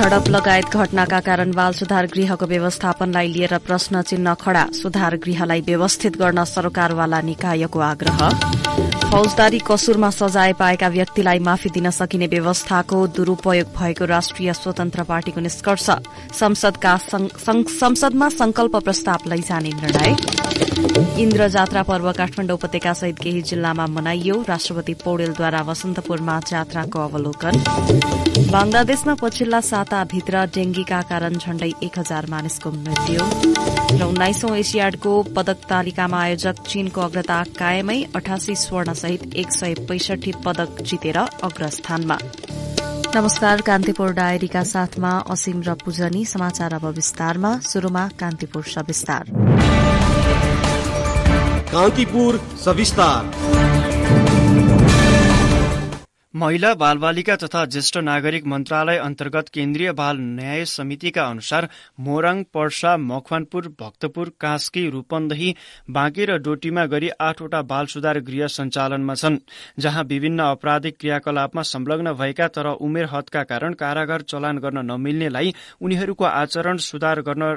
झडप लगायत घटनाका कारण बाल सुधार गृहको व्यवस्थापनलाई लिएर प्रश्न चिन्ह खड़ा सुधार गृहलाई व्यवस्थित गर्न सरकारवाला निकायको आग्रह फौजदारी कसुरमा सजाय पाएका व्यक्तिलाई माफी दिन सकिने व्यवस्थाको दुरूपयोग भएको राष्ट्रिय स्वतन्त्र पार्टीको निष्कर्ष संसदका संसदमा संकल्प प्रस्ताव लैजाने निर्णय इन्द्र जात्रा पर्व काठमाडौँ उपत्यका सहित केही जिल्लामा मनाइयो राष्ट्रपति पौडेलद्वारा वसन्तपुरमा जात्राको अवलोकन बंगलादेशमा पछिल्ला साताभित्र डेंगीका कारण झण्डै एक हजार मानिसको मृत्यु र उन्नाइसौं एसियाडको पदक तालिकामा आयोजक चीनको अग्रता कायमै अठासी स्वर्ण सहित एक सय पैसठी पदक जितेर अग्रस्थानमा नमस्कार कान्तिपुर डायरीका साथमा असीम र पूजनी समाचार अब विस्तारमा शुरूमा कान्तिपुर सविस्तार कान्तिपुर सविस्तार महिला बालबालिका तथा ज्येष्ठ नागरिक मन्त्रालय अन्तर्गत केन्द्रीय बाल न्याय समितिका अनुसार मोरङ पर्सा मखवानपुर भक्तपुर कास्की रूपन्दही बाँकी र डोटीमा गरी आठवटा बाल सुधार गृह सञ्चालनमा छन् जहाँ विभिन्न आपराधिक क्रियाकलापमा संलग्न भएका तर उमेर हदका कारण कारागार चलान गर्न नमिल्नेलाई उनीहरूको आचरण सुधार गर्न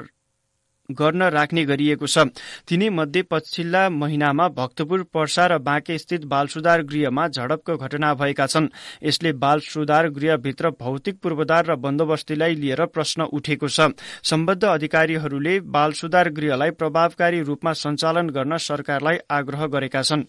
गर्न राख्ने गरिएको छ तिनी मध्ये पछिल्ला महिनामा भक्तपुर पर्सा र बाँके स्थित बाल सुधार गृहमा झडपको घटना भएका छन् यसले बाल सुधार गृहभित्र भौतिक पूर्वाधार र बन्दोबस्तीलाई लिएर प्रश्न उठेको छ सम्बद्ध अधिकारीहरूले बाल सुधार गृहलाई प्रभावकारी रूपमा सञ्चालन गर्न सरकारलाई आग्रह गरेका छन्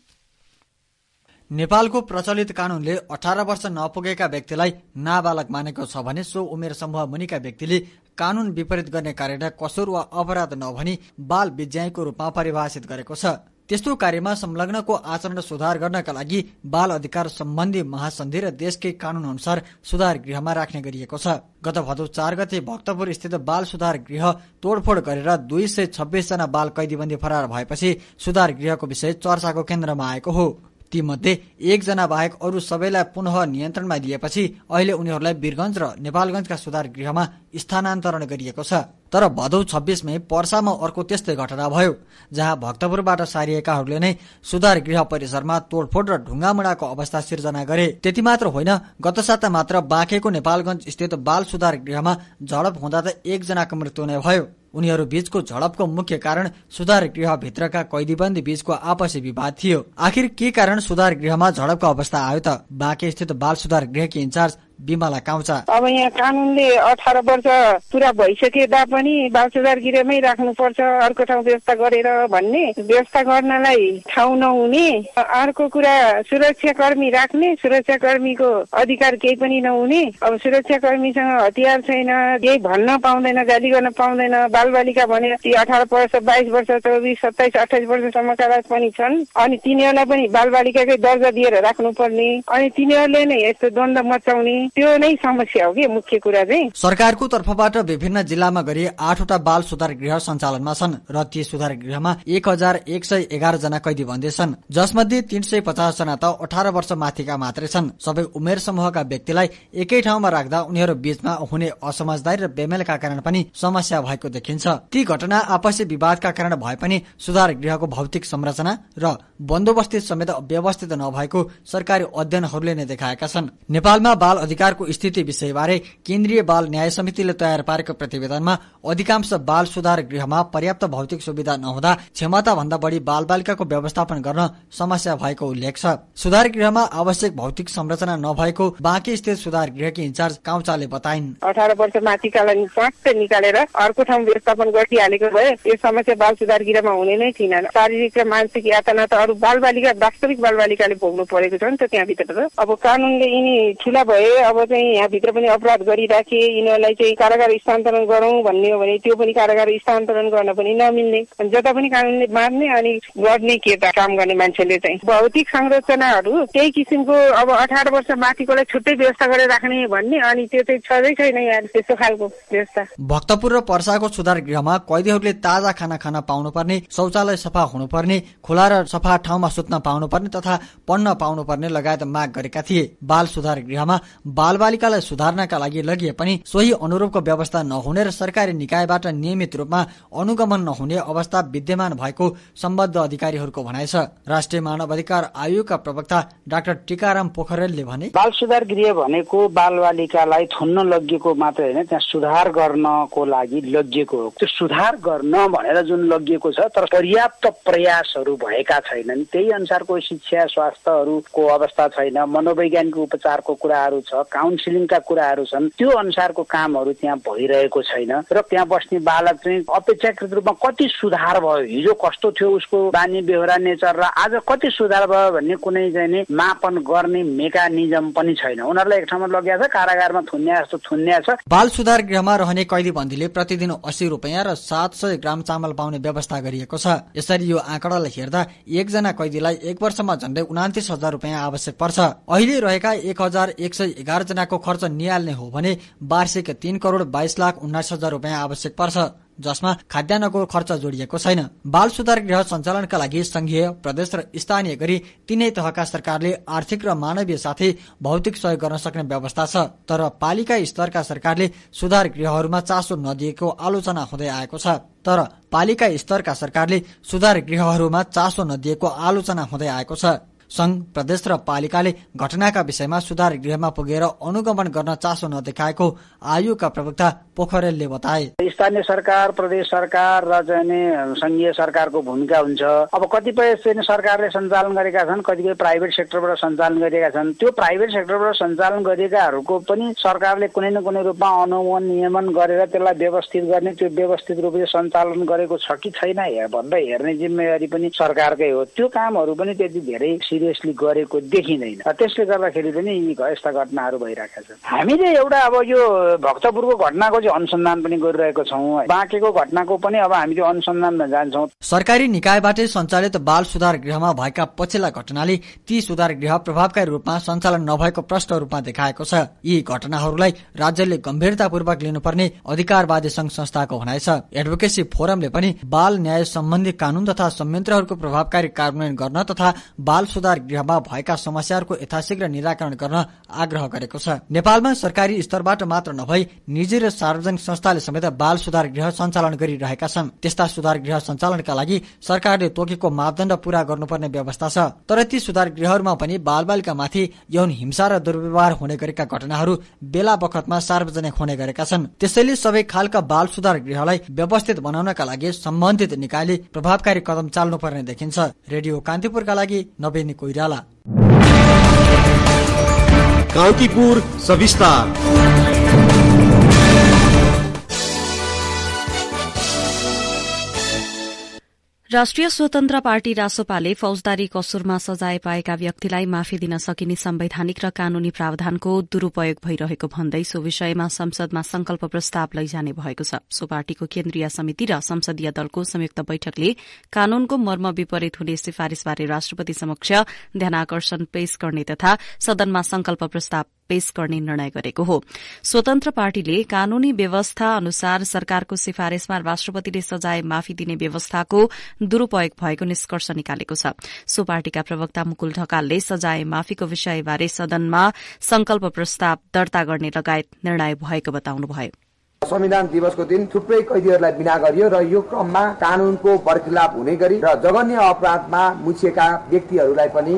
नेपालको प्रचलित कानूनले अठार वर्ष नपुगेका व्यक्तिलाई नाबालक मानेको छ भने सो उमेर समूह मुनिका व्यक्तिले कानून विपरीत गर्ने कार्यलाई कसुर वा अपराध नभनी बाल विज्यायको रूपमा परिभाषित गरेको छ त्यस्तो कार्यमा संलग्नको आचरण सुधार गर्नका लागि बाल अधिकार सम्बन्धी महासन्धि र देशकै कानून अनुसार सुधार गृहमा राख्ने गरिएको छ गत भदौ चार गते भक्तपुर स्थित बाल सुधार गृह तोडफोड गरेर दुई सय जना बाल कैदीबन्दी फरार भएपछि सुधार गृहको विषय चर्चाको केन्द्रमा आएको हो तीमध्ये एकजना बाहेक अरू सबैलाई पुनः नियन्त्रणमा लिएपछि अहिले उनीहरूलाई वीरगंज र नेपालगंजका सुधार गृहमा स्थानान्तरण गरिएको छ तर भदौ छब्बिसमै पर्सामा अर्को त्यस्तै घटना भयो जहाँ भक्तपुरबाट सारिएकाहरूले नै सुधार गृह परिसरमा तोडफोड र ढुङ्गामुडाको अवस्था सिर्जना गरे त्यति मात्र होइन गत साता मात्र बाँकेको नेपालगंज स्थित बाल सुधार गृहमा झडप हुँदा त एकजनाको मृत्यु नै भयो उनीहरू बीचको झडपको मुख्य कारण सुधार भित्रका कैदीबन्दी बीचको आपसी विवाद थियो आखिर के कारण सुधार गृहमा झडपको अवस्था आयो त बाँके स्थित बाल सुधार गृहकी इन्चार्ज बिमला काउचा अब यहाँ कानुनले अठार वर्ष पुरा भइसके तापनि बालसुधार गृहमै राख्नुपर्छ अर्को ठाउँ व्यवस्था गरेर भन्ने व्यवस्था गर्नलाई ठाउँ नहुने अर्को कुरा सुरक्षाकर्मी राख्ने सुरक्षाकर्मीको अधिकार केही पनि नहुने अब सुरक्षाकर्मीसँग हतियार छैन केही भन्न पाउँदैन गाली गर्न पाउँदैन बालबालिका भने ती अठार वर्ष बाइस वर्ष चौबिस सत्ताइस अठाइस वर्षसम्मका पनि छन् अनि तिनीहरूलाई पनि बालबालिकाकै दर्जा दिएर राख्नुपर्ने अनि तिनीहरूले नै यस्तो द्वन्द मचाउने त्यो नै समस्या हो कि मुख्य कुरा चाहिँ सरकारको तर्फबाट विभिन्न जिल्लामा गरी आठवटा बाल सुधार गृह सञ्चालनमा छन् र ती सुधार गृहमा एक हजार एक सय एघार जना कैदी बन्दै छन् जसमध्ये तीन सय पचास जना त अठार वर्ष माथिका मात्रै छन् सबै उमेर समूहका व्यक्तिलाई एकै ठाउँमा राख्दा उनीहरू बीचमा हुने असमझदारी र बेमेलका कारण पनि समस्या भएको देखिन्छ ती घटना आपसी विवादका कारण भए पनि सुधार गृहको भौतिक संरचना र बन्दोबस्ती समेत व्यवस्थित नभएको सरकारी अध्ययनहरूले नै देखाएका छन् नेपालमा बाल अधिकारको स्थिति विषयबारे केन्द्रीय बाल न्याय समितिले तयार पारेको प्रतिवेदनमा अधिकांश बाल सुधार गृहमा पर्याप्त भौतिक सुविधा नहुँदा भन्दा बढी बालबालिकाको व्यवस्थापन गर्न समस्या भएको उल्लेख छ सुधार गृहमा आवश्यक भौतिक संरचना नभएको बाँकी स्थित सुधार गृहकी इन्चार्ज काउचाले बताइन् अठार वर्ष माथिकालाई स्वास्थ्य निकालेर अर्को ठाउँ व्यवस्थापन गरिहालेको भए यो समस्या बाल सुधार गृहमा हुने नै थिएन शारीरिक र मानसिक यातना त अरू बालबालिका वास्तविक बालबालिकाले भोग्नु परेको छ नि त त्यहाँभित्र त अब कानुनले यिनी ठुला भए अब चाहिँ यहाँभित्र पनि अपराध गरिराखे यिनीहरूलाई चाहिँ कारागार स्थानान्तरण गरौँ भन्ने हो भने त्यो पनि कारागार स्थानान्तरण गर्न पनि नमिल्ने जता पनि कानुनले बाँध्ने अनि गर्ने के त काम गर्ने मान्छेले चाहिँ भौतिक संरचनाहरू त्यही किसिमको अब अठार वर्ष माथिकोलाई छुट्टै व्यवस्था गरेर राख्ने भन्ने अनि त्यो चाहिँ छँदै छैन यहाँ त्यस्तो खालको व्यवस्था भक्तपुर र पर्साको सुधार गृहमा कैदीहरूले ताजा खाना खान पाउनुपर्ने शौचालय सफा हुनुपर्ने खोला र सफा ठाउँमा सुत्न पाउनुपर्ने तथा पढ्न पाउनुपर्ने लगायत माग गरेका थिए बाल सुधार गृहमा बालबालिकालाई सुधार्नका लागि लगिए पनि सोही अनुरूपको व्यवस्था नहुने र सरकारी निकायबाट नियमित रूपमा अनुगमन नहुने अवस्था विद्यमान भएको सम्बद्ध अधिकारीहरूको भनाइ छ राष्ट्रिय मानव अधिकार आयोगका प्रवक्ता डाक्टर टिकाराम पोखरेलले भने बाल सुधार गृह भनेको बालबालिकालाई थुन्न लगिएको मात्र होइन त्यहाँ सुधार गर्नको लागि लगिएको हो त्यो सुधार गर्न भनेर जुन लगिएको छ तर पर्याप्त प्रयासहरू भएका छैनन् त्यही अनुसारको शिक्षा स्वास्थ्यहरूको अवस्था छैन मनोवैज्ञानिक उपचारको कुराहरू छ काउन्सिलिङका कुराहरू छन् त्यो अनुसारको कामहरू त्यहाँ भइरहेको छैन र त्यहाँ बस्ने बालक चाहिँ अपेक्षाकृत रूपमा कति सुधार भयो हिजो कस्तो थियो उसको बानी बेहोरा नेचर र आज कति सुधार भयो भन्ने कुनै चाहिँ नि मापन गर्ने मेकानिजम पनि छैन उनीहरूलाई एक ठाउँमा लगिया छ कारागारमा थुन्या जस्तो थुन्या छ बाल सुधार गृहमा रहने कैदी बन्दीले प्रतिदिन अस्सी रुपियाँ र सात सय ग्राम चामल पाउने व्यवस्था गरिएको छ यसरी यो आँकडालाई हेर्दा एकजना कैदीलाई एक वर्षमा झन्डै उनातिस हजार रुपियाँ आवश्यक पर्छ अहिले रहेका एक हजार एक सय एघार आयोजनाको खर्च निहाल्ने हो भने वार्षिक तीन करोड बाइस लाख उन्नाइस हजार रुपियाँ आवश्यक पर्छ जसमा खाद्यान्नको खर्च जोडिएको छैन बाल सुधार गृह सञ्चालनका लागि संघीय प्रदेश र स्थानीय गरी तिनै तहका सरकारले आर्थिक र मानवीय साथै भौतिक सहयोग गर्न सक्ने व्यवस्था छ तर पालिका स्तरका सरकारले सुधार गृहहरूमा चासो नदिएको आलोचना हुँदै आएको छ तर पालिका स्तरका सरकारले सुधार गृहहरूमा चासो नदिएको आलोचना हुँदै आएको छ संघ प्रदेश र पालिकाले घटनाका विषयमा सुधार गृहमा पुगेर अनुगमन गर्न चासो नदेखाएको आयोगका प्रवक्ता पोखरेलले बताए स्थानीय सरकार प्रदेश सरकार र चाहिँ संघीय सरकारको भूमिका हुन्छ अब कतिपय चाहिँ सरकारले सञ्चालन गरेका छन् कतिपय प्राइभेट सेक्टरबाट सञ्चालन गरेका छन् त्यो प्राइभेट सेक्टरबाट सञ्चालन गरिएकाहरूको पनि सरकारले कुनै न कुनै रूपमा अनुमन नियमन गरेर त्यसलाई व्यवस्थित गर्ने त्यो व्यवस्थित रूपले सञ्चालन गरेको छ कि छैन भनेर हेर्ने जिम्मेवारी पनि सरकारकै हो त्यो कामहरू पनि त्यति धेरै सिरियसली गरेको देखिँदैन त्यसले गर्दाखेरि पनि यी यस्ता घटनाहरू भइरहेका छन् हामीले एउटा अब यो भक्तपुरको घटनाको चाहिँ अनुसन्धान पनि गरिरहेको छौँ बाँकेको घटनाको पनि अब हामीले अनुसन्धानमा जान्छौँ सरकारी निकायबाटै सञ्चालित बाल सुधार गृहमा भएका पछिल्ला घटनाले ती सुधार गृह प्रभावकारी रूपमा सञ्चालन नभएको प्रश्न रूपमा देखाएको छ यी घटनाहरूलाई राज्यले गम्भीरतापूर्वक लिनुपर्ने अधिकारवादी संघ संस्थाको भनाइ छ एडभोकेसी फोरमले पनि बाल न्याय सम्बन्धी कानून तथा संयन्त्रहरूको प्रभावकारी कार्यान्वयन गर्न तथा बाल सुधार सुधार गृहमा भएका समस्याहरूको यथाशीघ्र निराकरण गर्न आग्रह गरेको छ नेपालमा सरकारी स्तरबाट मात्र नभई निजी र सार्वजनिक संस्थाले समेत बाल सुधार गृह सञ्चालन गरिरहेका छन् त्यस्ता सुधार गृह सञ्चालनका लागि सरकारले तोकेको मापदण्ड पूरा गर्नुपर्ने व्यवस्था छ तर ती सुधार गृहहरूमा पनि बालबालिकामाथि यौन हिंसा र दुर्व्यवहार हुने गरेका घटनाहरू बेला बखतमा सार्वजनिक हुने गरेका छन् त्यसैले सबै खालका बाल सुधार गृहलाई व्यवस्थित बनाउनका लागि सम्बन्धित निकायले प्रभावकारी कदम चाल्नुपर्ने देखिन्छ रेडियो कान्तिपुरका लागि नवीन कोई डाला कांतिपुर सविस्तार राष्ट्रिय स्वतन्त्र पार्टी रासोपाले फौजदारी कसुरमा सजाय पाएका व्यक्तिलाई माफी दिन सकिने संवैधानिक र कानूनी प्रावधानको दुरूपयोग भइरहेको भन्दै सो विषयमा संसदमा संकल्प प्रस्ताव लैजाने भएको छ सो पार्टीको केन्द्रीय समिति र संसदीय दलको संयुक्त बैठकले कानूनको मर्म विपरीत हुने सिफारिशबारे राष्ट्रपति समक्ष ध्यानकर्षण पेश गर्ने तथा सदनमा संकल्प प्रस्ताव पेश गर्ने निर्णय गरेको हो स्वतन्त्र पार्टीले कानूनी व्यवस्था अनुसार सरकारको सिफारिशमा राष्ट्रपतिले सजाय माफी दिने व्यवस्थाको दुरूपयोग भएको निष्कर्ष निकालेको छ सो पार्टीका प्रवक्ता मुकुल ढकालले सजाय माफीको विषयबारे सदनमा संकल्प प्रस्ताव दर्ता गर्ने लगायत निर्णय भएको बताउनुभयो संविधान दिवसको दिन थुप्रै कैदीहरूलाई बिना गरियो र यो क्रममा कानूनको बर्खिलाप हुने गरी र जघन्य अपराधमा मुछिएका व्यक्तिहरूलाई पनि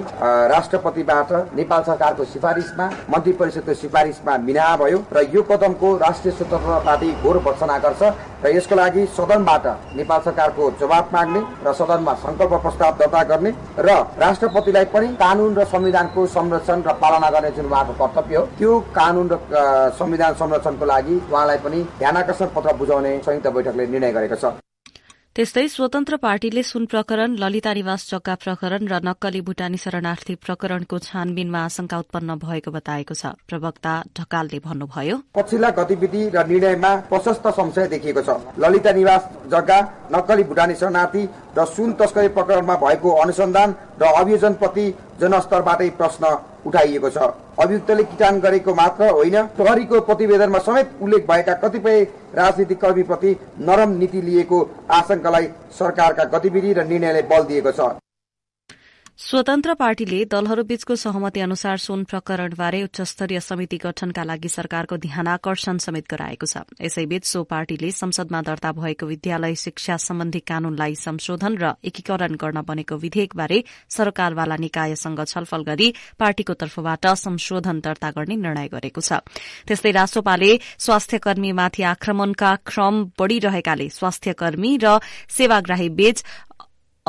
राष्ट्रपतिबाट नेपाल सरकारको सिफारिसमा मन्त्री परिषदको सिफारिसमा बिना भयो र यो कदमको राष्ट्रिय स्वतन्त्रता पार्टी घोर भर्सना गर्छ र यसको लागि सदनबाट नेपाल सरकारको जवाब माग्ने र सदनमा संकल्प प्रस्ताव दर्ता गर्ने र राष्ट्रपतिलाई पनि कानून र संविधानको संरक्षण र पालना गर्ने जुन उहाँको कर्तव्य हो त्यो कानून र संविधान संरक्षणको लागि उहाँलाई पनि ध्यानकर्षण पत्र बुझाउने संयुक्त बैठकले निर्णय गरेको छ त्यस्तै स्वतन्त्र पार्टीले सुन प्रकरण ललिता निवास जग्गा प्रकरण र नक्कली भुटानी शरणार्थी प्रकरणको छानबिनमा आशंका उत्पन्न भएको बताएको छ प्रवक्ता ढकालले भन्नुभयो पछिल्ला गतिविधि र निर्णयमा प्रशस्त संशय देखिएको छ ललिता निवास जग्गा नक्कली भुटानी शरणार्थी र सुन तस्करी प्रकरणमा भएको अनुसन्धान र अभियोजनप्रति जनस्तरबाटै प्रश्न उठाइएको छ अभियुक्तले किटान गरेको मात्र होइन प्रहरीको प्रतिवेदनमा समेत उल्लेख भएका कतिपय राजनीतिक कर्मीप्रति नरम नीति लिएको आशंकालाई सरकारका गतिविधि र निर्णयले बल दिएको छ स्वतन्त्र पार्टीले दलहरूबीचको सहमति अनुसार सुन प्रकरणबारे उच्चस्तरीय समिति गठनका लागि सरकारको ध्यान आकर्षण समेत गराएको छ यसैबीच सो पार्टीले संसदमा दर्ता भएको विद्यालय शिक्षा सम्बन्धी कानूनलाई संशोधन र एकीकरण गर्न बनेको विधेयकबारे सरकारवाला निकायसँग छलफल गरी पार्टीको तर्फबाट संशोधन दर्ता गर्ने निर्णय गरेको छ त्यस्तै राष्ट्रपाले स्वास्थ्य कर्मीमाथि आक्रमणका क्रम बढ़िरहेकाले स्वास्थ्य कर्मी र सेवाग्राही बीच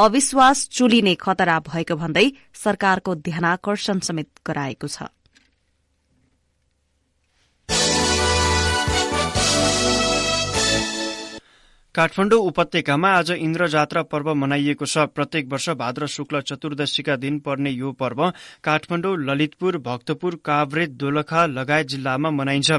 अविश्वास चुलिने खतरा भएको भन्दै सरकारको ध्यानकर्षण समेत गराएको छ काठमाडौँ उपत्यकामा आज इन्द्र जात्रा पर्व मनाइएको छ प्रत्येक वर्ष भाद्र शुक्ल चतुर्दशीका दिन पर्ने यो पर्व काठमाडौँ ललितपुर भक्तपुर काभ्रे दोलखा लगायत जिल्लामा मनाइन्छ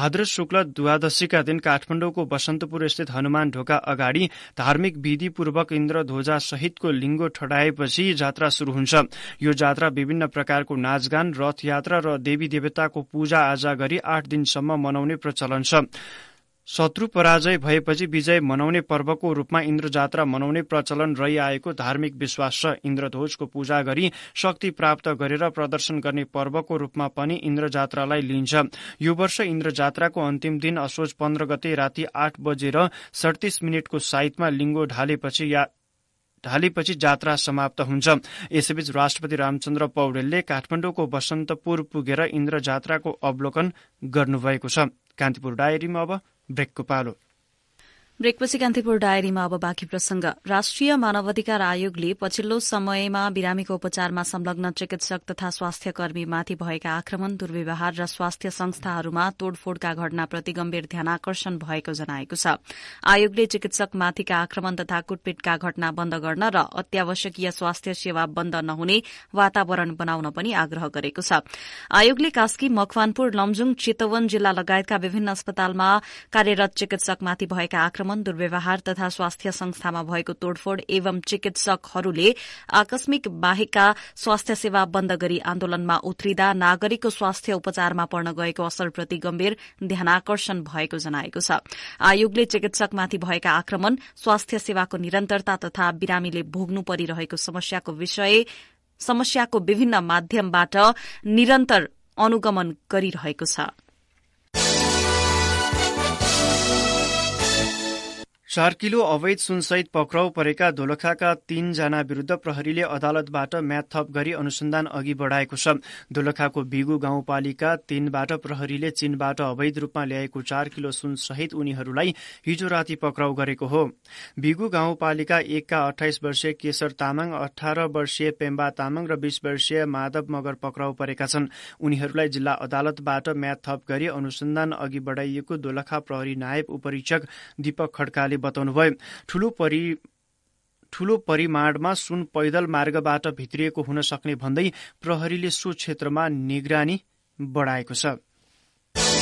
भाद्र शुक्ल द्वादशीका दिन काठमाडौँको बसन्तपुर स्थित हनुमान ढोका अगाडि धार्मिक विधिपूर्वक इन्द्रध्वजा सहितको लिङ्गो ठडाएपछि जात्रा शुरू हुन्छ यो जात्रा विभिन्न प्रकारको नाचगान रथयात्रा र देवी देवताको पूजा आजा गरी आठ दिनसम्म मनाउने प्रचलन छ शत्रु पराजय भएपछि विजय मनाउने पर्वको रूपमा इन्द्रजात्रा मनाउने प्रचलन रहिआएको धार्मिक विश्वास छ इन्द्रध्वजको पूजा गरी शक्ति प्राप्त गरेर प्रदर्शन गर्ने पर्वको रूपमा पनि इन्द्रजात्रालाई लिइन्छ यो वर्ष इन्द्रजात्राको अन्तिम दिन असोज पन्ध्र गते राति आठ बजेर सडतिस मिनटको साइतमा लिङ्गो ढालेपछि या ढालेपछि जात्रा समाप्त हुन्छ यसैबीच राष्ट्रपति रामचन्द्र पौडेलले काठमाडौँको बसन्तपुर पुगेर इन्द्र जात्राको अवलोकन गर्नुभएको छ कान्तिपुर डायरीमा अब Becco Palo. ब्रेकपछि कान्तिपुर डायरीमा अब बाँकी प्रसंग राष्ट्रिय मानवाधिकार आयोगले पछिल्लो समयमा बिरामीको उपचारमा संलग्न चिकित्सक तथा स्वास्थ्य कर्मीमाथि भएका आक्रमण दुर्व्यवहार र स्वास्थ्य संस्थाहरूमा तोड़फोड़का घटनाप्रति गम्भीर ध्यान आकर्षण भएको जनाएको छ आयोगले चिकित्सकमाथिका आक्रमण तथा कुटपिटका घटना बन्द गर्न र अत्यावश्यकीय स्वास्थ्य सेवा बन्द नहुने वातावरण बनाउन पनि आग्रह गरेको छ आयोगले कास्की मकवानपुर लमजुङ चितवन जिल्ला लगायतका विभिन्न अस्पतालमा कार्यरत चिकित्सकमाथि भएका आक्रमण अतिक्रमण दुर्व्यवहार तथा स्वास्थ्य संस्थामा भएको तोडफोड़ एवं चिकित्सकहरूले आकस्मिक बाहेकका स्वास्थ्य सेवा बन्द गरी आन्दोलनमा उत्रिँदा नागरिकको स्वास्थ्य उपचारमा पर्न गएको असरप्रति गम्भीर ध्यानकर्षण भएको जनाएको छ आयोगले चिकित्सकमाथि भएका आक्रमण स्वास्थ्य सेवाको निरन्तरता तथा बिरामीले भोग्नु परिरहेको समस्याको विषय समस्याको विभिन्न माध्यमबाट निरन्तर अनुगमन गरिरहेको छ चार किलो अवैध सुनसहित पक्राउ परेका दोलखाका तीनजना विरूद्ध प्रहरीले अदालतबाट म्याद थप गरी अनुसन्धान अघि बढाएको छ दोलखाको बिगु गाउँपालिका तीनबाट प्रहरीले चीनबाट अवैध रूपमा ल्याएको चार किलो सुनसहित उनीहरूलाई हिजो राति पक्राउ गरेको हो बिगु गाउँपालिका एकका अठाइस वर्षीय केशर तामाङ अठार वर्षीय पेम्बा तामाङ र बीस वर्षीय माधव मगर पक्राउ परेका छन् उनीहरूलाई जिल्ला अदालतबाट म्याद थप गरी अनुसन्धान अघि बढाइएको दोलखा प्रहरी नायब उपरीक्षक दीपक खड्काले बताउनुभयो ठूलो परि ठूलो परिमाणमा सुन पैदल मार्गबाट भित्रिएको हुन सक्ने भन्दै प्रहरीले सो क्षेत्रमा निगरानी बढाएको छ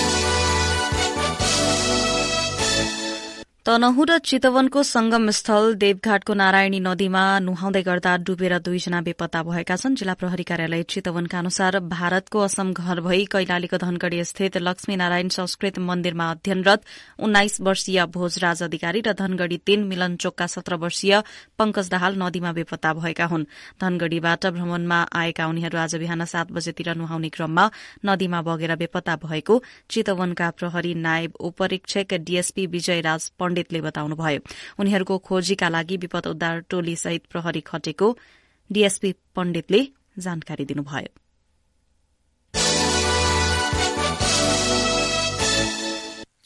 तनहु र चितवनको संगम स्थल देवघाटको नारायणी नदीमा नुहाउँदै गर्दा डुबेर दुईजना बेपत्ता भएका छन् जिल्ला प्रहरी कार्यालय चितवनका अनुसार भारतको असम घर भई कैलालीको धनगढ़ी स्थित लक्ष्मीनारायण संस्कृत मन्दिरमा अध्ययनरत उन्नाइस वर्षीय भोजराज अधिकारी र धनगढ़ी तीन मिलन चोकका सत्र वर्षीय पंकज दाहाल नदीमा बेपत्ता भएका हुन् धनगढ़ीबाट भ्रमणमा आएका उनीहरू आज बिहान सात बजेतिर नुहाउने क्रममा नदीमा बगेर बेपत्ता भएको चितवनका प्रहरी नायब उपरीक्षक डीएसपी विजय राज पण्डित पण्डितले बताउनुभयो उनीहरूको खोजीका लागि विपद उद्धार टोली सहित प्रहरी खटेको डीएसपी पण्डितले जानकारी दिनुभयो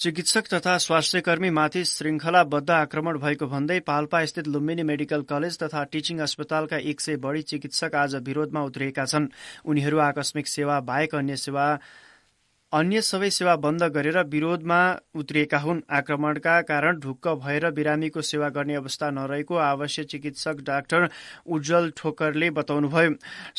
चिकित्सक तथा स्वास्थ्यकर्मीमाथि श्रृङ्खलाबद्ध आक्रमण भएको भन्दै पाल्पा स्थित लुम्बिनी मेडिकल कलेज तथा टिचिङ अस्पतालका एक सय बढ़ी चिकित्सक आज विरोधमा उत्रिएका छन् उनीहरू आकस्मिक सेवा बाहेक अन्य सेवा अन्य सबै सेवा बन्द गरेर विरोधमा उत्रिएका हुन् आक्रमणका कारण ढुक्क भएर बिरामीको सेवा गर्ने अवस्था नरहेको आवश्यक चिकित्सक डाक्टर उज्जवल ठोकरले बताउनुभयो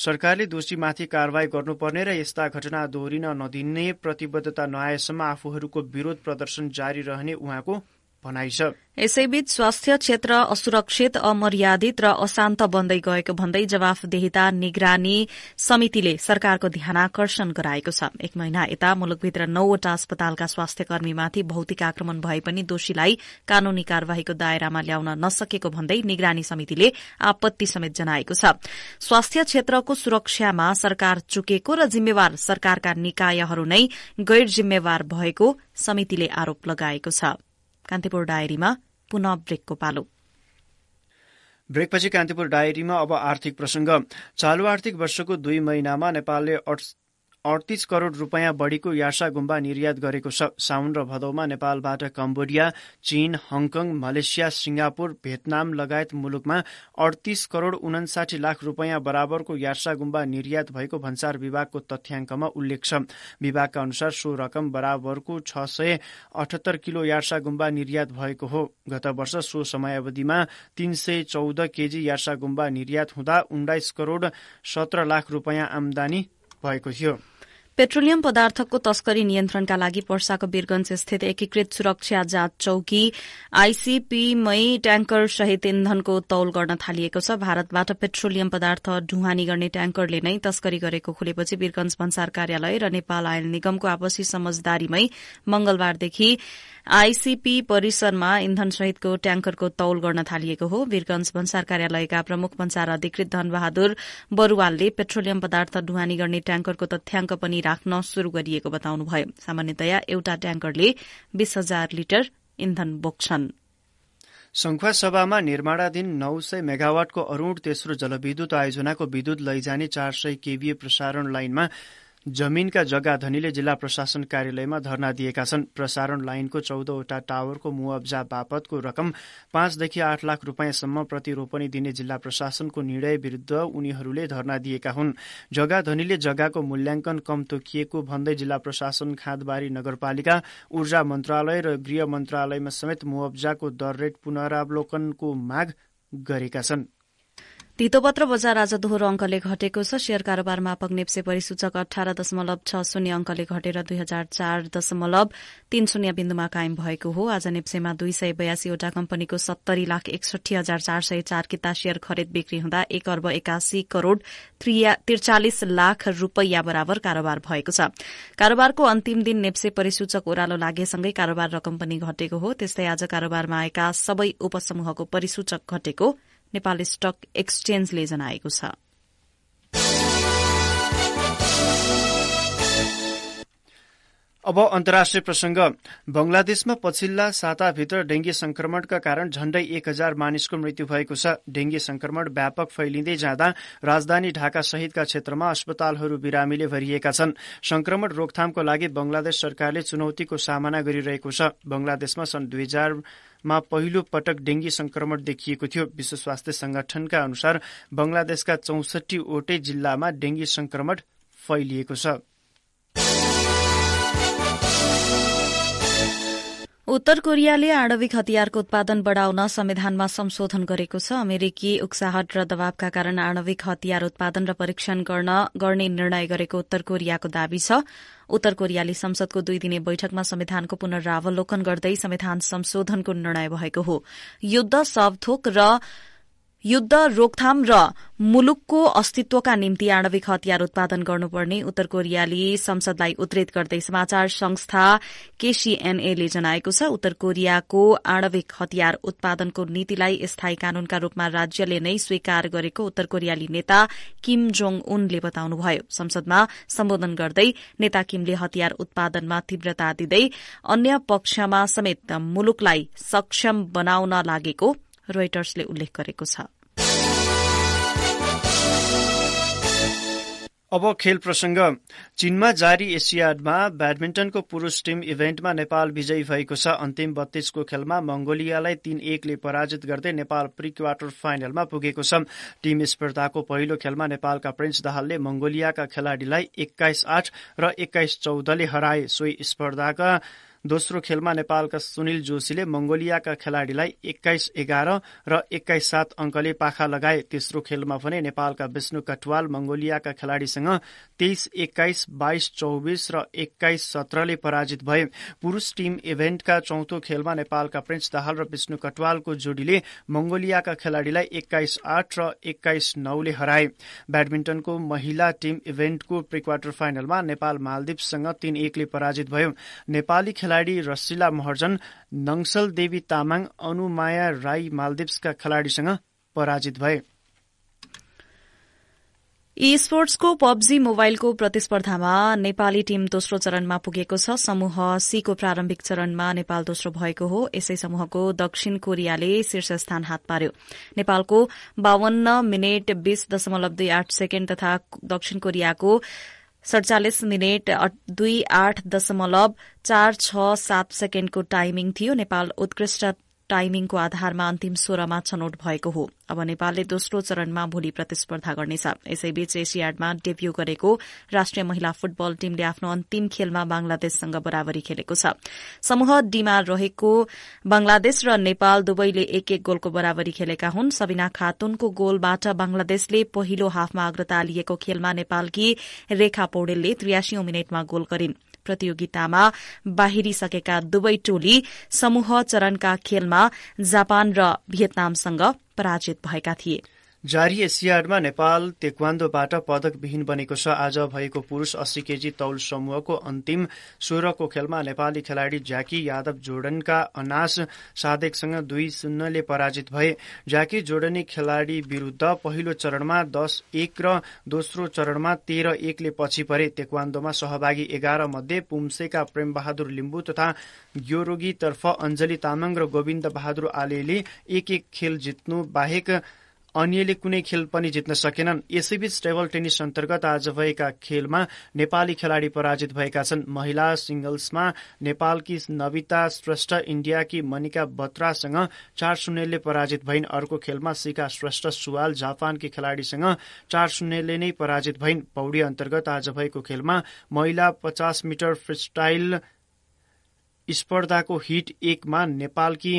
सरकारले दोषीमाथि कारवाही गर्नुपर्ने र यस्ता घटना दोहोरिन नदिने प्रतिबद्धता नआएसम्म आफूहरूको विरोध प्रदर्शन जारी रहने उहाँको भनाइ छ यसैबीच स्वास्थ्य क्षेत्र असुरक्षित अमर्यादित र अशान्त बन्दै गएको भन्दै जवाफदेहिता निगरानी समितिले सरकारको ध्यान आकर्षण गराएको छ एक महिना यता मुलुकभित्र नौवटा अस्पतालका स्वास्थ्य कर्मीमाथि भौतिक आक्रमण भए पनि दोषीलाई कानूनी कार्यवाहीको दायरामा ल्याउन नसकेको भन्दै निगरानी समितिले आपत्ति समेत जनाएको छ स्वास्थ्य क्षेत्रको सुरक्षामा सरकार चुकेको र जिम्मेवार सरकारका निकायहरू नै गैर जिम्मेवार भएको समितिले आरोप लगाएको छ कान्तिपुर डायरीमा पुनः ब्रेकको पालो ब्रेकपछि कान्तिपुर डायरीमा अब आर्थिक प्रसंग चालु आर्थिक वर्षको दुई महिनामा नेपालले अडतिस करोड रुपियाँ बढीको यार्सा गुम्बा निर्यात गरेको छ साउन र भदौमा नेपालबाट कम्बोडिया चीन हङकङ मलेसिया सिङ्गापुर भियतनाम लगायत मुलुकमा अडतिस करोड उनासाठी लाख रुपियाँ बराबरको यार्सा गुम्बा निर्यात भएको भन्सार विभागको तथ्याङ्कमा उल्लेख छ विभागका अनुसार सो रकम बराबरको छ सय अठहत्तर किलो यार्सा गुम्बा निर्यात भएको हो गत वर्ष सो समयावधिमा तीन सय चौध केजी यार्सा गुम्बा निर्यात हुँदा उन्नाइस करोड सत्र लाख रुपियाँ आमदानी भएको थियो पेट्रोलियम पदार्थको तस्करी नियन्त्रणका लागि पर्साको वीरगंज स्थित एकीकृत सुरक्षा जाँच चौकी आईसीपीमै ट्याङ्कर सहित इन्धनको तौल गर्न थालिएको छ भारतबाट पेट्रोलियम पदार्थ ढुवानी गर्ने ट्याङ्करले नै तस्करी गरेको खुलेपछि वीरगंज भन्सार कार्यालय र नेपाल आयल निगमको आपसी समझदारीमै मंगलबारदेखि आईसीपी परिसरमा इन्धन सहितको ट्याङ्करको तौल गर्न थालिएको हो वीरगंज भन्सार कार्यालयका प्रमुख भन्सार अधिकृत धनबहादुर बरूवालले पेट्रोलियम पदार्थ ढुवानी गर्ने ट्याङ्करको तथ्याङ्क पनि राख्न शुरू गरिएको बताउनुभयो सामान्यतया एउटा ट्याङ्करले बीस हजार लिटर इन्धन बोक्छन् सभामा निर्माणाधीन नौ सय मेगावाटको अरूण तेस्रो जलविद्युत आयोजनाको विद्युत लैजाने चार सय केबीए प्रसारण लाइनमा जमिनका जग्गा धनीले जिल्ला प्रशासन कार्यालयमा धरना दिएका छन् प्रसारण लाइनको चौधवटा टावरको मुआब्जा बापतको रकम पाँचदेखि आठ लाख रूपियाँसम्म प्रतिरोपणी दिने जिल्ला प्रशासनको निर्णय विरूद्ध उनीहरूले धरना दिएका हुन् जग्गा धनीले जग्गाको मूल्याङ्कन कम तोकिएको भन्दै जिल्ला प्रशासन खाँदबारी नगरपालिका ऊर्जा मन्त्रालय र गृह मन्त्रालयमा समेत मुआब्जाको दर रेट पुनरावलोकनको माग गरेका छन् धितोपत्र बजार आज दोहोरो अङ्कले घटेको छ शेयर कारोबारमा नेप्से परिसूचक अठार दशमलव छ शून्य अङ्कले घटेर दुई हजार चार दशमलव तीन शून्य बिन्दुमा कायम भएको हो आज नेप्सेमा दुई सय बयासीवटा कम्पनीको सत्तरी लाख एकसठी हजार चार सय चार किता शेयर खरिद बिक्री हुँदा एक अर्ब एकासी करोड़ त्रिचालिस लाख रूपैयाँ बराबर कारोबार भएको छ कारोबारको अन्तिम दिन नेप्से परिसूचक ओह्रालो लागेसँगै कारोबार रकम पनि घटेको हो त्यस्तै आज कारोबारमा आएका सबै उपसमूहको परिसूचक घटेको नेपाल स्टक एक्सचेन्जले जनाएको छ अब अन्तर्राष्ट्रिय प्रसंग बंगलादेशमा पछिल्ला साताभित्र डेंगी संक्रमणका कारण झण्डै एक हजार मानिसको मृत्यु भएको छ डेंगी संक्रमण व्यापक फैलिँदै जाँदा राजधानी ढाका सहितका क्षेत्रमा अस्पतालहरू बिरामीले भरिएका छन् संक्रमण रोकथामको लागि बंगलादेश सरकारले चुनौतीको सामना गरिरहेको छ बंगलादेशमा सन् दुई मा पहिलो पटक डेंगी संक्रमण देखिएको थियो विश्व स्वास्थ्य संगठनका अनुसार बंगलादेशका चौसठीवटै जिल्लामा डेंगी संक्रमण फैलिएको छ उत्तर कोरियाले आणविक हतियारको उत्पादन बढ़ाउन संविधानमा संशोधन गरेको छ अमेरिकी उक्साहट र दबावका कारण आणविक हतियार उत्पादन र परीक्षण गर्ने निर्णय गरेको उत्तर कोरियाको दावी छ उत्तर कोरियाली संसदको दुई दिने बैठकमा संविधानको पुनरावलोकन गर्दै संविधान संशोधनको निर्णय भएको हो युद्ध सबथोक र युद्ध रोकथाम र मुलुकको अस्तित्वका निम्ति आणविक हतियार उत्पादन गर्नुपर्ने उत्तर कोरियाली संसदलाई उद्धित गर्दै समाचार संस्था केसीएनएले जनाएको छ उत्तर कोरियाको आणविक हतियार उत्पादनको नीतिलाई स्थायी कानूनका रूपमा राज्यले नै स्वीकार गरेको उत्तर कोरियाली नेता किम जोङ उनले बताउनुभयो संसदमा सम्बोधन गर्दै नेता किमले हतियार उत्पादनमा तीव्रता दिँदै अन्य पक्षमा समेत मुलुकलाई सक्षम बनाउन लागेको रोइटर्सले उल्लेख गरेको छ अब खेल प्रसंग चीनमा जारी एसियाडमा ब्याडमिन्टनको पुरूष टीम इभेन्टमा नेपाल विजयी भएको छ अन्तिम बत्तीसको खेलमा मंगोलियालाई तीन एकले पराजित गर्दै नेपाल प्री क्वार्टर फाइनलमा पुगेको छ टीम स्पर्धाको पहिलो खेलमा नेपालका प्रिन्स दाहालले मंगोलियाका खेलाड़ीलाई एक्काइस आठ र एक्काइस चौधले हराए सोही स्पर्धाका दोस्रो खेलमा नेपालका सुनिल जोशीले मंगोलियाका खेलाड़ीलाई एक्काइस एघार र एक्काइस सात अङ्कले पाखा लगाए तेस्रो खेलमा भने नेपालका विष्णु कटवाल मंगोलियाका खेलाड़ीसँग तेइस एक्काइस बाइस चौबिस र एक्काइस सत्रले पराजित भए पुरूष टीम इभेन्टका चौथो खेलमा नेपालका प्रिन्स दाहाल र विष्णु कटवालको जोडीले मंगोलियाका खेलाड़ीलाई एक्काइस आठ र एक्काइस नौले हराए ब्याडमिन्टनको महिला टीम इभेन्टको प्रिक्वार्टर फाइनलमा नेपाल मालदिवसँग तीन एकले पराजित भयो नेपाली खेलाडी रसिला महर्जन नङसल देवी तामाङ अनुमाया राई मालदिप्सका खेलाडीसँग पराजित भए ई स्पोर्ट्सको पब्जी मोबाइलको प्रतिस्पर्धामा नेपाली टीम दोस्रो चरणमा पुगेको छ समूह सीको प्रारम्भिक चरणमा नेपाल दोस्रो भएको हो यसै समूहको दक्षिण कोरियाले शीर्ष स्थान हात पार्यो नेपालको बावन्न मिनट बीस दशमलव दुई आठ सेकेण्ड तथा दक्षिण कोरियाको सडचालिस मिनट दुई आठ दशमलव चार छ सात सेकेण्डको टाइमिङ थियो नेपाल उत्कृष्ट टाइमिङको आधारमा अन्तिम सोह्रमा छनौट भएको हो अब नेपालले दोस्रो चरणमा भोलि प्रतिस्पर्धा गर्नेछ यसैबीच एसियाडमा डेब्यू गरेको राष्ट्रिय महिला फुटबल टीमले आफ्नो अन्तिम खेलमा बंगलादेशसँग बराबरी खेलेको छ समूह डीमा रहेको बंगलादेश र नेपाल दुवैले एक एक गोलको बराबरी खेलेका हुन् सबिना खातुनको गोलबाट बंगलादेशले पहिलो हाफमा अग्रता लिएको खेलमा नेपालकी रेखा पौडेलले त्रियासी मिनटमा गोल गरिन् प्रतियोगितामा बाहिरिसकेका दुवै टोली समूह चरणका खेलमा जापान र भियतनामसँग पराजित भएका थिए जारी एसियाडमा नेपाल तेक्वान्दोबाट पदकविहीन बनेको छ आज भएको पुरूष अस्सी केजी तौल समूहको अन्तिम सोह्रको खेलमा नेपाली खेलाड़ी ज्याकी यादव जोर्डनका अनास सादेकसँग दुई शून्यले पराजित भए ज्याकी जोर्डनी खेलाड़ी विरूद्ध पहिलो चरणमा दस एक र दोस्रो चरणमा तेह्र एकले पछि परे तेक्वान्दोमा सहभागी एघार मध्ये पुम्सेका प्रेमबहादुर लिम्बु तथा योरोगीतर्फ अञ्जली तामाङ र गोविन्द बहादुर आलेले एक एक खेल जित्नु बाहेक अन्यले कुनै खेल पनि जित्न सकेनन् यसैबीच टेबल टेनिस अन्तर्गत आज भएका खेलमा नेपाली खेलाड़ी पराजित भएका छन् महिला सिंगल्समा नेपालकी नविता श्रेष्ठ इण्डियाकी मनिका बत्रासँग चार शून्यले पराजित भइन् अर्को खेलमा सिका श्रेष्ठ सुवाल जापानकी खेलाड़ीसँग चार शून्यले नै पराजित भइन् पौडी अन्तर्गत आज भएको खेलमा महिला पचास मिटर फ्रिस्टाइल स्पर्धाको हिट एकमा नेपालकी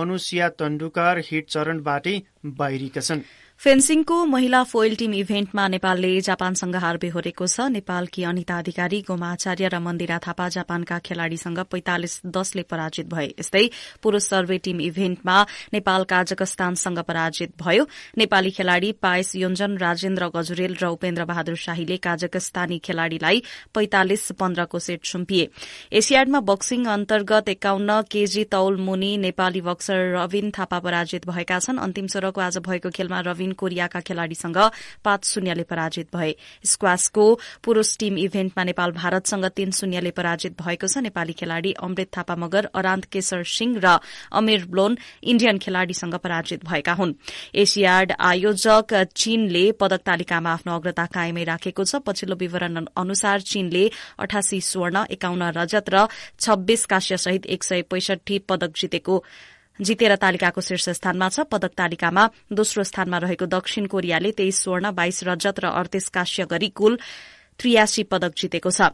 अनुसिया तण्डुकार हिट चरणबाटै बाहिरिका छन् फेन्सिङको महिला फोइल टीम इभेन्टमा नेपालले जापानसँग हार बेहोरेको छ नेपालकी अनिता अधिकारी गोमा आचार्य र मन्दिरा थापा जापानका खेलाड़ीसँग पैंतालिस दशले पराजित भए यस्तै पुरूष सर्वे टीम इभेन्टमा नेपाल काजकस्तानसँग पराजित भयो नेपाली खेलाड़ी पायस योन्जन राजेन्द्र गजुरेल र उपेन्द्र बहादुर शाहीले काजकस्तानी खेलाड़ीलाई पैंतालिस पन्ध्रको सेट सुम्पिए एसियाडमा बक्सिङ अन्तर्गत एकाउन्न केजी तौल मुनी नेपाली बक्सर रविन थापा पराजित भएका छन् अन्तिम स्वरको आज भएको खेलमा रविन दक्षिण कोरियाका खेलाड़ीसँग पाँच शून्यले पराजित भए स्क्वासको पुरूष टीम इभेन्टमा नेपाल भारतसँग तीन शून्यले पराजित भएको छ नेपाली खेलाड़ी अमृत थापा मगर अरान्त केशर सिंह र अमिर ब्लोन इण्डियन खेलाड़ीसँग पराजित भएका हुन् एसियाड आयोजक चीनले पदक तालिकामा आफ्नो अग्रता कायमै राखेको छ पछिल्लो विवरण अनुसार चीनले अठासी स्वर्ण एकाउन्न रजत र छब्बीस काश्यसहित एक सय पैसठी पदक जितेको छ जितेर तालिकाको शीर्ष स्थानमा छ पदक तालिकामा दोस्रो स्थानमा रहेको दक्षिण कोरियाले तेइस स्वर्ण बाइस रजत र अडतीस काश्य गरी कुल त्रियासी पदक जितेको छ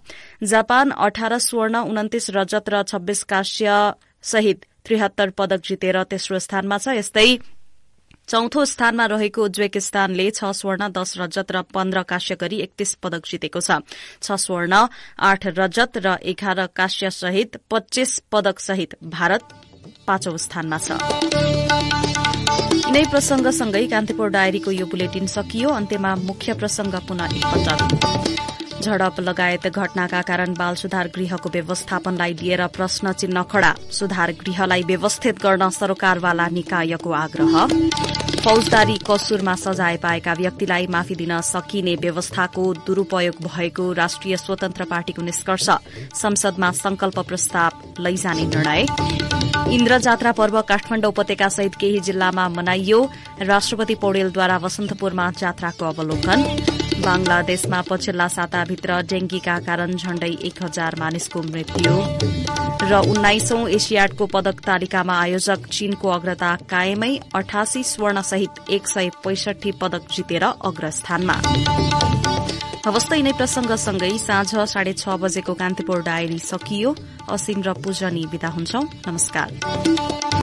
जापान अठार स्वर्ण उन्तिस रजत र छब्बीस काश्य सहित त्रिहत्तर पदक जितेर तेस्रो स्थानमा छ यस्तै चौथो स्थानमा रहेको उज्वेकिस्तानले छ स्वर्ण दश रजत र पन्ध्र काश्य गरी एकतीस पदक जितेको छ स्वर्ण आठ रजत र एघार काश्य सहित पच्चीस पदक सहित भारत पाँचौं स्थानमा छ यिनै प्रसंगसँगै कान्तिपुर डायरीको यो बुलेटिन सकियो अन्त्यमा मुख्य प्रसंग पुनः एकपटक झडप लगायत घटनाका कारण बाल सुधार गृहको व्यवस्थापनलाई लिएर प्रश्न चिन्ह खड़ा सुधार गृहलाई व्यवस्थित गर्न सरकारवाला निकायको आग्रह फौजदारी कसुरमा सजाय पाएका व्यक्तिलाई माफी दिन सकिने व्यवस्थाको दुरूपयोग भएको राष्ट्रिय स्वतन्त्र पार्टीको निष्कर्ष संसदमा संकल्प प्रस्ताव लैजाने निर्णय इन्द्र जात्रा पर्व काठमाडौँ उपत्यका सहित केही जिल्लामा मनाइयो राष्ट्रपति पौडेलद्वारा वसन्तपुरमा जात्राको अवलोकन बंगलादेशमा पछिल्ला साताभित्र डेंगीका कारण झण्डै एक हजार मानिसको मृत्यु र उन्नाइसौं एसियाडको पदक तालिकामा आयोजक चीनको अग्रता कायमै अठासी स्वर्णसहित एक सय पैसठी पदक जितेर अग्रस्थानमा हवस्त यिनै प्रसंगसँगै साँझ साढे छ बजेको कान्तिपुर डायरी सकियो असिम र पूजनी विदा हुन्छौ नमस्कार